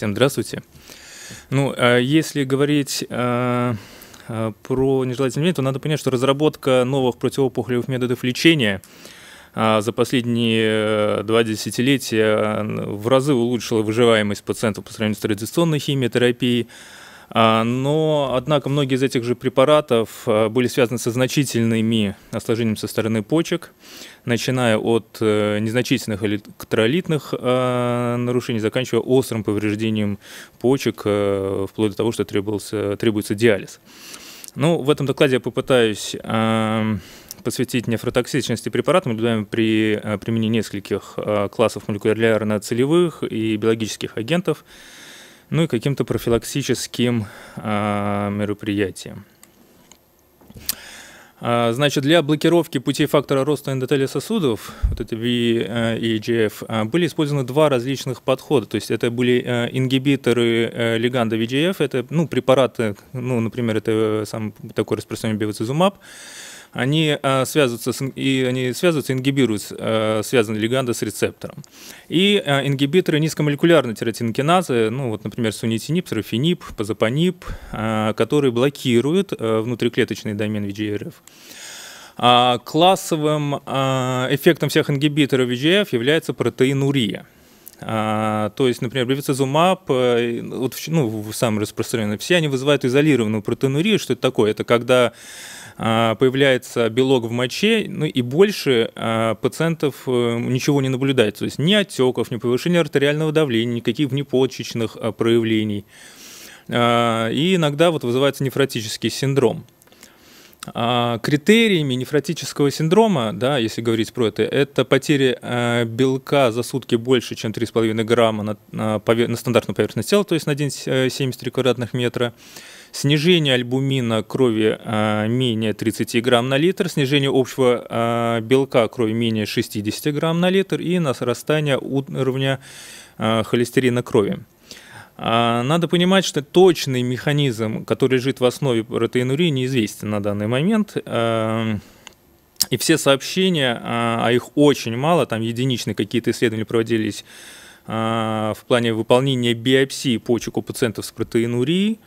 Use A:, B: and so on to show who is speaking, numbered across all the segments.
A: Всем здравствуйте. Ну, а если говорить а, а, про нежелательные изменения, то надо понять, что разработка новых противоопухолевых методов лечения за последние э, два десятилетия в разы улучшила выживаемость пациентов по сравнению с традиционной химиотерапией, а, но, однако, многие из этих же препаратов а, были связаны со значительными осложнениями а, со стороны почек, начиная от э, незначительных электролитных нарушений, заканчивая острым повреждением почек, вплоть до того, что требовался, требуется диализ. Ну, в этом докладе я попытаюсь посвятить нефротоксичности препарата. Мы наблюдаем при применении нескольких классов молекулярно-целевых и биологических агентов ну и каким-то профилактическим э, мероприятием. А, значит, для блокировки путей фактора роста эндотелия сосудов, вот это VEGF, э, и а, были использованы два различных подхода. То есть это были э, ингибиторы э, леганда VEGF. это ну, препараты, ну, например, это сам такой распространенный бевацизумаб, они э, связываются с, и они связываются, ингибируют э, связанные лиганды с рецептором. И э, ингибиторы низкомолекулярной тератинкиназы, ну вот, например, сунитинип, серафинип, пазопанип, э, которые блокируют внутриклеточный домен VGRF. А классовым эффектом всех ингибиторов VGF является протеинурия. А, то есть, например, бревицизумаб, вот, ну, самый распространенный, все они вызывают изолированную протеинурию. Что это такое? Это когда а, появляется белок в моче, ну и больше а, пациентов э, ничего не наблюдается. То есть ни отеков, ни повышения артериального давления, никаких внепочечных а, проявлений. И иногда вот вызывается нефротический синдром. Критериями нефротического синдрома, да, если говорить про это, это потери э, белка за сутки больше, чем 3,5 грамма на, на, на стандартную поверхность тела, то есть на 1,73 э, квадратных метра снижение альбумина крови э, менее 30 грамм на литр, снижение общего э, белка крови менее 60 грамм на литр и нарастание уровня э, холестерина крови. А, надо понимать, что точный механизм, который лежит в основе протеинурии, неизвестен на данный момент. Э, и все сообщения, а, а их очень мало, там единичные какие-то исследования проводились а, в плане выполнения биопсии почек у пациентов с протеинурией,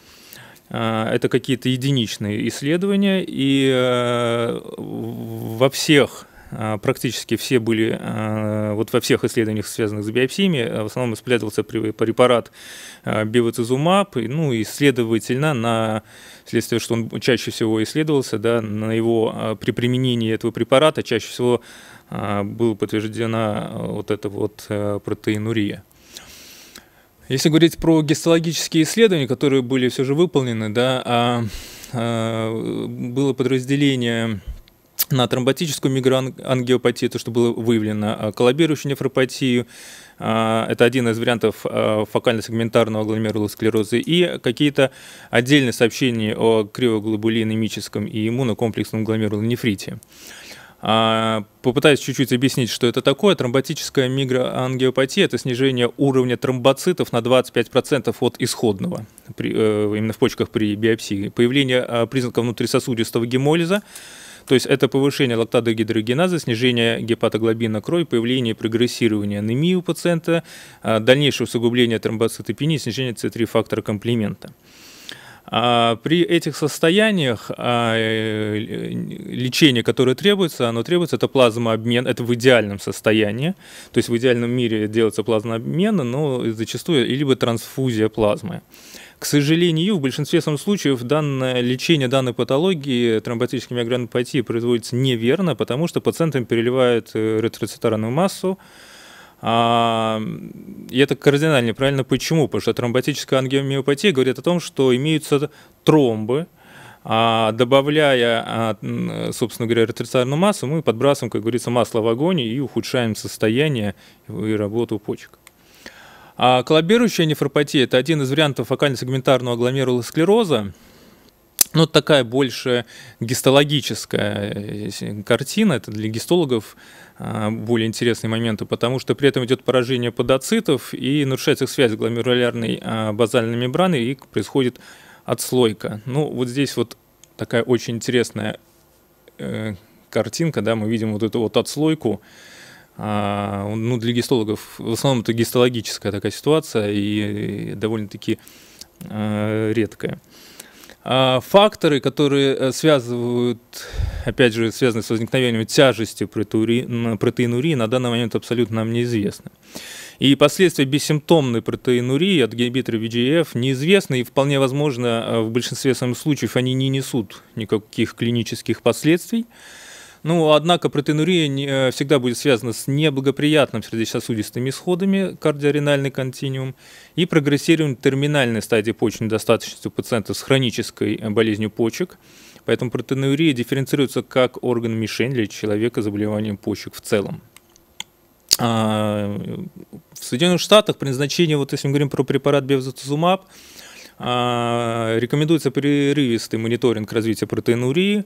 A: а, это какие-то единичные исследования, и э, во всех а, практически все были, а, вот во всех исследованиях, связанных с биопсиями, в основном исследовался препарат бивоцизумаб, ну и, следовательно, на следствие, что он чаще всего исследовался, да, на его, при применении этого препарата чаще всего была подтверждена вот эта вот э, протеинурия. Если говорить про гистологические исследования, которые были все же выполнены, да, а, а, было подразделение на тромботическую микроангиопатию, то, что было выявлено, а, коллабирующую нефропатию, а, это один из вариантов а, фокально-сегментарного гломерулосклероза, и какие-то отдельные сообщения о криоглобулинемическом и иммунокомплексном гломерулонефрите. нефрите. А, попытаюсь чуть-чуть объяснить, что это такое. Тромботическая мигроангиопатия – это снижение уровня тромбоцитов на 25% от исходного, при, э, именно в почках при биопсии. Появление а, признаков внутрисосудистого гемолиза, то есть это повышение лактадогидрогеназа, снижение гепатоглобина крови, появление прогрессирования анемии у пациента, а, дальнейшее усугубление тромбоцитопении, снижение С3 фактора комплимента. А, при этих состояниях а, э, лечение, которое требуется, оно требуется, это плазмообмен, это в идеальном состоянии, то есть в идеальном мире делается плазмообмен, но зачастую либо трансфузия плазмы. К сожалению, в большинстве случаев данное, лечение данной патологии тромботической миогранопатии производится неверно, потому что пациентам переливают э, ретроцитарную массу, а, и это кардинально неправильно. Почему? Потому что тромботическая ангиомиопатия говорит о том, что имеются тромбы, а, добавляя, а, собственно говоря, ретроциарную массу, мы подбрасываем, как говорится, масло в огонь и ухудшаем состояние и работу почек. А коллабирующая нефропатия – это один из вариантов фокально-сегментарного агломерулосклероза ну, такая больше гистологическая э, картина, это для гистологов а, более интересные моменты, потому что при этом идет поражение подоцитов и нарушается их связь с гломерулярной а, базальной мембраной и происходит отслойка. Ну, вот здесь вот такая очень интересная э, картинка, да, мы видим вот эту вот отслойку, а, ну, для гистологов в основном это гистологическая такая ситуация и э, довольно-таки редкая. А, факторы, которые э, связывают, опять же, связаны с возникновением тяжести протеинурии, на данный момент абсолютно нам неизвестны. И последствия бессимптомной протеинурии от гибитора VGF неизвестны, и вполне возможно, э, в большинстве своих случаев они не несут никаких клинических последствий. Ну, однако протенурия э, всегда будет связана с неблагоприятным сердечно-сосудистыми исходами, кардиоренальный континиум, и прогрессируем терминальной стадии почечной недостаточности у пациентов с хронической э, болезнью почек. Поэтому протенурия дифференцируется как орган-мишень для человека с заболеванием почек в целом. А, в Соединенных Штатах при назначении, вот если мы говорим про препарат бевзотузумаб, а, рекомендуется прерывистый мониторинг развития протеинурии,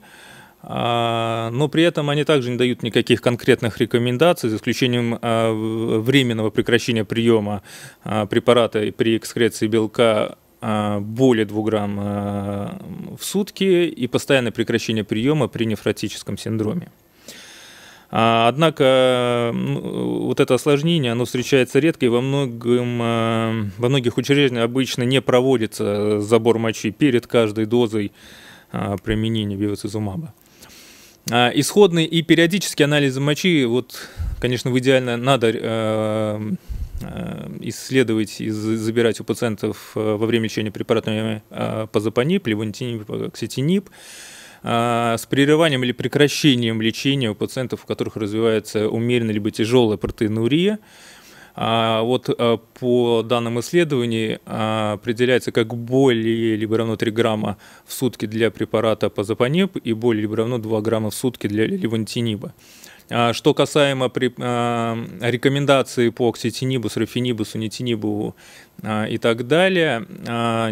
A: а, но при этом они также не дают никаких конкретных рекомендаций, за исключением а, временного прекращения приема а, препарата при экскреции белка более 2 грамм в сутки и постоянное прекращение приема при нефротическом синдроме. Однако вот это осложнение, оно встречается редко и во, многом, во многих учреждениях обычно не проводится э, забор мочи перед каждой дозой применения биоцизумаба. А, исходный и периодический анализы мочи, вот, конечно, в идеально надо э, э, исследовать и забирать у пациентов э, во время лечения препаратами пазопанип, левонтинип, окситинип. А, с прерыванием или прекращением лечения у пациентов, у которых развивается умеренная либо тяжелая протеинурия, а, вот э, по данным исследований а, определяется как более либо равно 3 грамма в сутки для препарата пазопонеп и более либо равно 2 грамма в сутки для левантиниба. А, что касаемо рекомендаций по окситинибус, рафинибусу, нитинибу и так далее,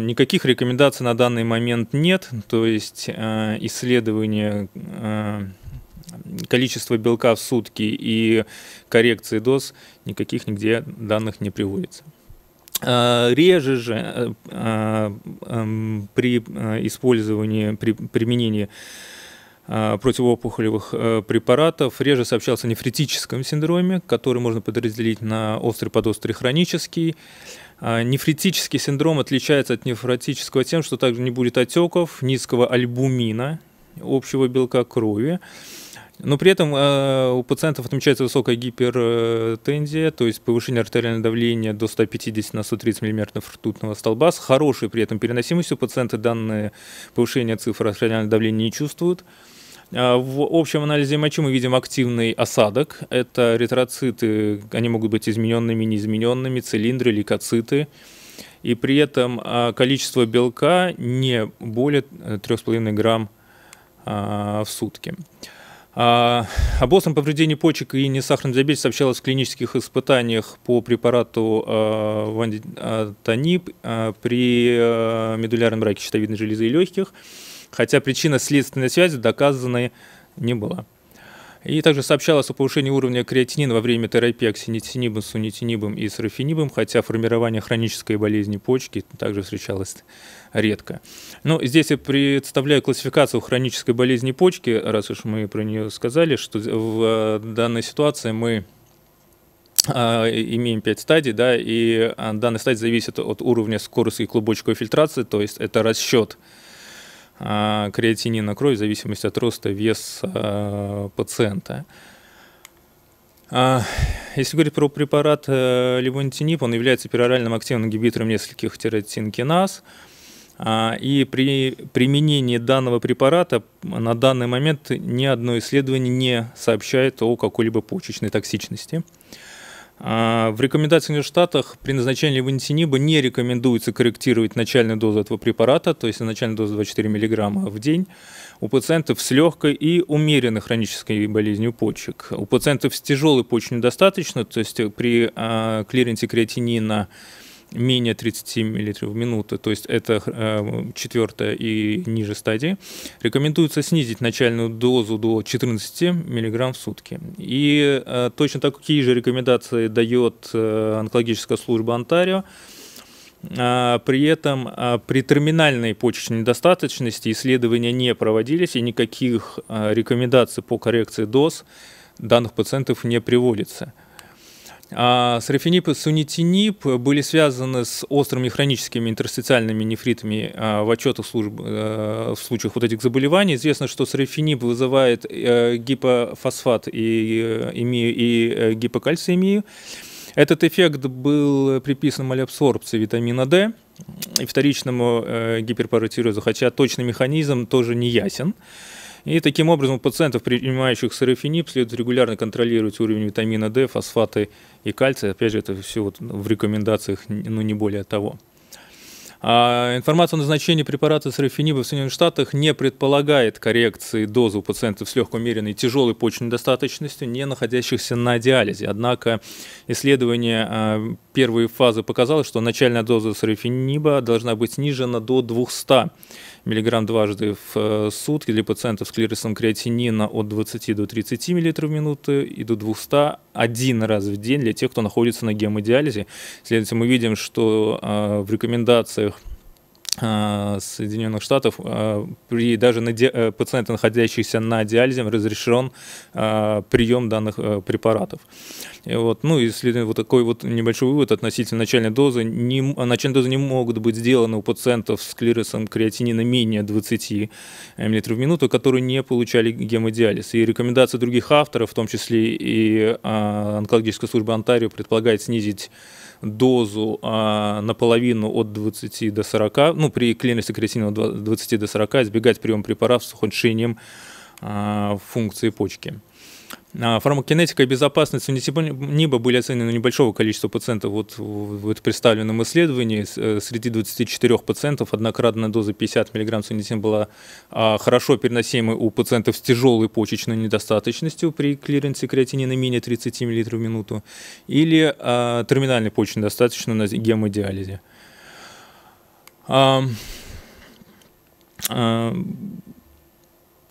A: никаких рекомендаций на данный момент нет, то есть исследования количество белка в сутки и коррекции доз, никаких нигде данных не приводится. А, реже же э, а, эм, при э, использовании, при применении а, противоопухолевых э, препаратов. Реже сообщался о нефритическом синдроме, который можно подразделить на острый, подострый, хронический. Нефритический синдром отличается от нефротического тем, что также не будет отеков, низкого альбумина, общего белка крови, но при этом э, у пациентов отмечается высокая гипертензия, то есть повышение артериального давления до 150 на 130 мм ртутного столба. С хорошей при этом переносимостью пациенты данные повышение цифр артериального давления не чувствуют. А в общем анализе мочи мы видим активный осадок. Это ретроциты, они могут быть измененными, неизмененными, цилиндры, лейкоциты. И при этом а, количество белка не более 3,5 э, грамм а, в сутки. А, об остром повреждении почек и несахарном диабете сообщалось в клинических испытаниях по препарату а, вандитониб а, при медулярном раке щитовидной железы и легких, хотя причина следственной связи доказанной не была. И также сообщалось о повышении уровня креатинина во время терапии оксинитинибом, сунитинибом и сарафинибом, хотя формирование хронической болезни почки также встречалось редко. Но здесь я представляю классификацию хронической болезни почки, раз уж мы про нее сказали, что в э, данной ситуации мы а, имеем 5 стадий, да, и а, данная стадия зависит от уровня скорости клубочковой фильтрации, то есть это расчет а, креатинина крови в зависимости от роста веса пациента. А, если говорить про препарат э, левонтинип, он является пероральным активным ингибитором нескольких тиротинкиназ. А, и при применении данного препарата на данный момент ни одно исследование не сообщает о какой-либо почечной токсичности. А, в рекомендательных штатах при назначении ванитиниба не рекомендуется корректировать начальную дозу этого препарата, то есть начальная дозу 24 мг в день у пациентов с легкой и умеренной хронической болезнью почек. У пациентов с тяжелой почечной недостаточно, то есть при а, клиренсе креатинина менее 37 мл в минуту, то есть это э, четвертая и ниже стадии, рекомендуется снизить начальную дозу до 14 мг в сутки. И э, точно такие же рекомендации дает э, онкологическая служба Онтарио. При этом при терминальной почечной недостаточности исследования не проводились и никаких рекомендаций по коррекции доз данных пациентов не приводится. А и сунитинип были связаны с острыми хроническими интерстициальными нефритами а, в отчетах служб э, в случаях вот этих заболеваний. Известно, что сарафенип вызывает э, гипофосфат и, эмию, и э, гипокальциемию. Этот эффект был приписан малеабсорбции витамина D и вторичному гиперпаратирозу, хотя точный механизм тоже не ясен. И таким образом у пациентов, принимающих серафинип, следует регулярно контролировать уровень витамина D, фосфаты и кальция. Опять же, это все вот в рекомендациях, ну не более того. А информация о назначении препарата серафиниба в Соединенных Штатах не предполагает коррекции дозы у пациентов с легкоумеренной и тяжелой почечной недостаточностью, не находящихся на диализе. Однако исследования а, первой фазы показала, что начальная доза сарафениба должна быть снижена до 200 мг дважды в э, сутки для пациентов с клиросом креатинина от 20 до 30 мл в минуту и до 200 один раз в день для тех, кто находится на гемодиализе. Следовательно, мы видим, что э, в рекомендациях Э, Соединенных Штатов при э, даже на ди, э, пациенты, находящихся на диализе, разрешен прием данных препаратов. И вот, ну, и если вот такой вот небольшой вывод относительно начальной дозы, не, начальные дозы не могут быть сделаны у пациентов с клиросом креатинина менее 20 мл в минуту, которые не получали гемодиализ. И рекомендации других авторов, в том числе и онкологической службы Онтарио, предполагает снизить дозу а, наполовину от 20 до 40, ну, при клеенности креатинина от 20 до 40, избегать приема препаратов с ухудшением а, функции почки. А, фармакинетика и безопасность НИБА типа были оценены на небольшого количества пациентов вот в представленном исследовании. Э, среди 24 пациентов однократная доза 50 мг сунитин была а, хорошо переносима у пациентов с тяжелой почечной недостаточностью при клиренсе креатинина менее 30 мл в минуту или а, терминальной почечной недостаточностью на гемодиализе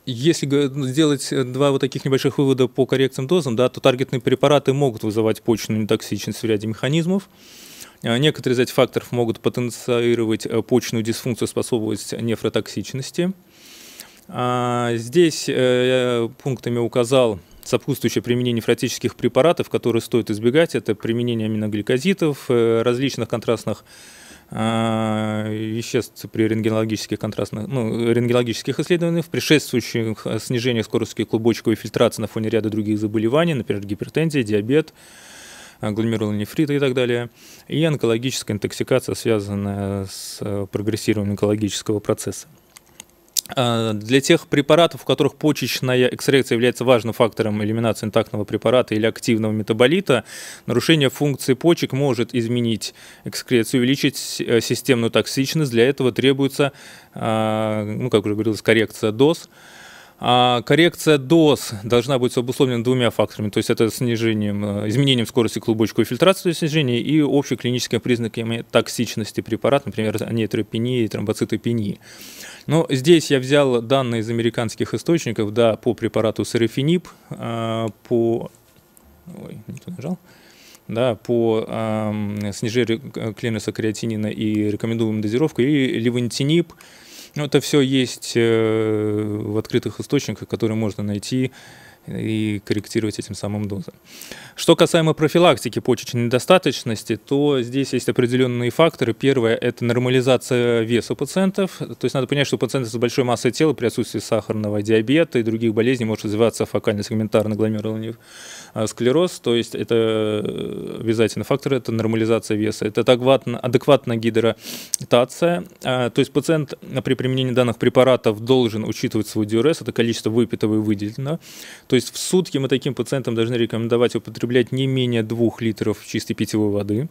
A: если ну, сделать э, два вот таких небольших вывода по коррекциям дозам, да, то таргетные препараты могут вызывать почную нетоксичность в ряде механизмов. Э, некоторые из этих факторов могут потенцировать э, почную дисфункцию, способность нефротоксичности. А, здесь пунктами указал сопутствующее применение нефротических препаратов, которые стоит избегать. Это применение аминогликозитов, различных контрастных веществ а, при рентгенологических контрастных, ну, рентгенологических исследованиях, в предшествующих э, снижение скорости клубочковой фильтрации на фоне ряда других заболеваний, например, гипертензия, диабет, а, гломерулонефриты и так далее, и онкологическая интоксикация, связанная с э, прогрессированием онкологического процесса. А, для тех препаратов, у которых почечная экстракция является важным фактором элиминации интактного препарата или активного метаболита, нарушение функции почек может изменить экскрецию, увеличить э, системную токсичность. Для этого требуется, а, ну, как уже говорилось, коррекция доз. А коррекция доз должна быть обусловлена двумя факторами, то есть это снижением, э, изменением скорости клубочковой фильтрации снижение и общими клиническими признаками токсичности препарата, например, нейтропении и тромбоцитопении. Но здесь я взял данные из американских источников, да, по препарату серафинип, э, по... Ой, не туда нажал да, по эм, э, снижению клинуса креатинина и рекомендуемой дозировкой, и левантинип – ну, это все есть э, в открытых источниках, которые можно найти и корректировать этим самым дозы. Что касаемо профилактики почечной недостаточности, то здесь есть определенные факторы. Первое – это нормализация веса пациентов. То есть надо понять, что у пациентов с большой массой тела при отсутствии сахарного диабета и других болезней может развиваться фокально-сегментарный гломерулонев а, склероз. То есть это э, обязательно фактор – это нормализация веса. Это адекватно, адекватная гидратация. А, то есть пациент при применении данных препаратов должен учитывать свой диурез, это количество выпитого и выделенного. То то есть в сутки мы таким пациентам должны рекомендовать употреблять не менее 2 литров чистой питьевой воды.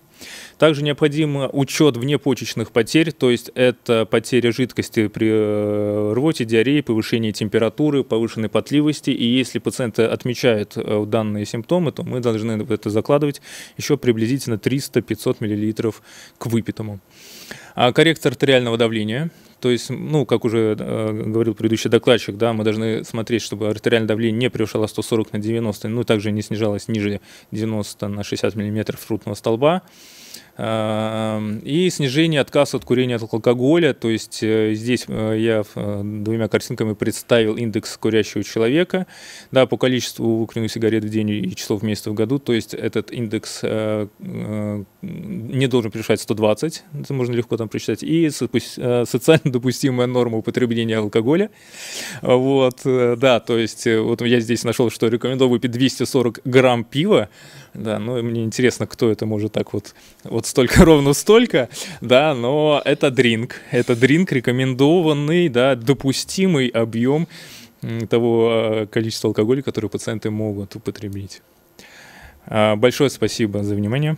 A: Также необходим э, учет внепочечных потерь, то есть это потеря жидкости при э, рвоте, диарее, повышении температуры, повышенной потливости. И если пациенты э, отмечают данные симптомы, то мы должны это закладывать еще приблизительно 300-500 мл к выпитому. А Коррекция артериального давления – то есть, ну, как уже э, говорил предыдущий докладчик, да, мы должны смотреть, чтобы артериальное давление не превышало 140 на 90, ну, также не снижалось ниже 90 на 60 мм ртутного столба. Эм, и снижение отказа от курения от алкоголя. То есть э, здесь э, я э, двумя картинками представил индекс курящего человека да, по количеству выкуренных сигарет в день и часов в месяца в году. То есть этот индекс не должен превышать 120, это можно легко там прочитать, и социально допустимая норма употребления алкоголя. Вот, да, то есть вот я здесь нашел, что рекомендую выпить 240 грамм пива, да, ну, мне интересно, кто это может так вот, вот столько, ровно столько, да, но это дринг, это дринг рекомендованный, да, допустимый объем того э, количества алкоголя, который пациенты могут употребить. А, большое спасибо за внимание.